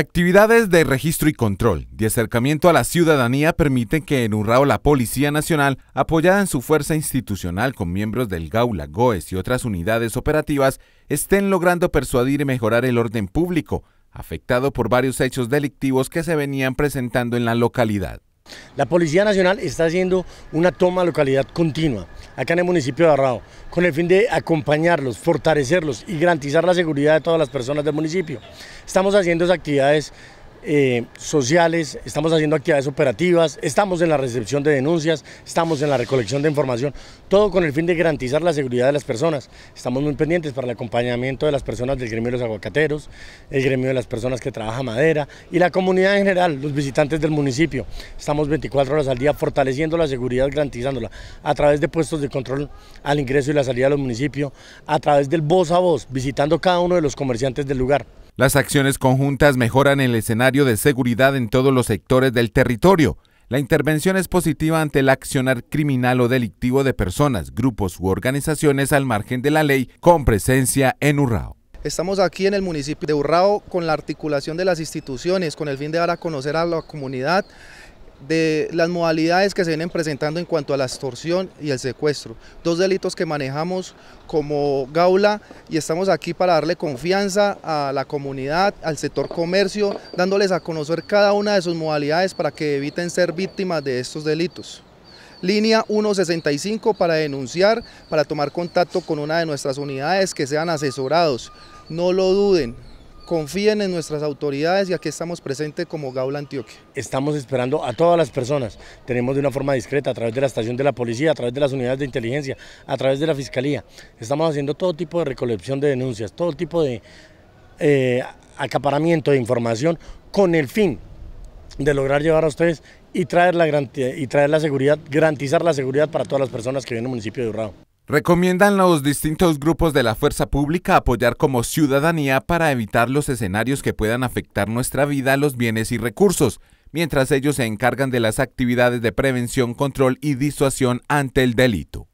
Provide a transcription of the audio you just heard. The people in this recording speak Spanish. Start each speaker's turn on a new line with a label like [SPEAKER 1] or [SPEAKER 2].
[SPEAKER 1] Actividades de registro y control de acercamiento a la ciudadanía permiten que en Urrao la Policía Nacional, apoyada en su fuerza institucional con miembros del GAULA, GOES y otras unidades operativas, estén logrando persuadir y mejorar el orden público, afectado
[SPEAKER 2] por varios hechos delictivos que se venían presentando en la localidad. La Policía Nacional está haciendo una toma de localidad continua acá en el municipio de Arrao, con el fin de acompañarlos, fortalecerlos y garantizar la seguridad de todas las personas del municipio. Estamos haciendo esas actividades eh, sociales, estamos haciendo actividades operativas, estamos en la recepción de denuncias, estamos en la recolección de información, todo con el fin de garantizar la seguridad de las personas. Estamos muy pendientes para el acompañamiento de las personas del gremio de los aguacateros, el gremio de las personas que trabajan madera y la comunidad en general, los visitantes del municipio. Estamos 24 horas al día fortaleciendo la seguridad, garantizándola a través de puestos de control al ingreso y la salida de los municipios, a través del voz a voz, visitando cada uno de los comerciantes del lugar.
[SPEAKER 1] Las acciones conjuntas mejoran el escenario de seguridad en todos los sectores del territorio. La intervención es positiva ante el accionar criminal o delictivo de personas, grupos u organizaciones al margen de la ley con presencia en Urrao.
[SPEAKER 3] Estamos aquí en el municipio de Urrao con la articulación de las instituciones con el fin de dar a conocer a la comunidad de las modalidades que se vienen presentando en cuanto a la extorsión y el secuestro. Dos delitos que manejamos como Gaula y estamos aquí para darle confianza a la comunidad, al sector comercio, dándoles a conocer cada una de sus modalidades para que eviten ser víctimas de estos delitos. Línea 165 para denunciar, para tomar contacto con una de nuestras unidades, que sean asesorados. No lo duden, confíen en nuestras autoridades
[SPEAKER 2] y aquí estamos presentes como Gaula Antioquia. Estamos esperando a todas las personas, tenemos de una forma discreta, a través de la estación de la policía, a través de las unidades de inteligencia, a través de la fiscalía. Estamos haciendo todo tipo de recolección de denuncias, todo tipo de eh, acaparamiento de información con el fin de lograr llevar a ustedes y traer la, y traer la seguridad, garantizar la seguridad para todas las personas que viven en el municipio de Urrao.
[SPEAKER 1] Recomiendan los distintos grupos de la fuerza pública apoyar como ciudadanía para evitar los escenarios que puedan afectar nuestra vida, los bienes y recursos, mientras ellos se encargan de las actividades de prevención, control y disuasión ante el delito.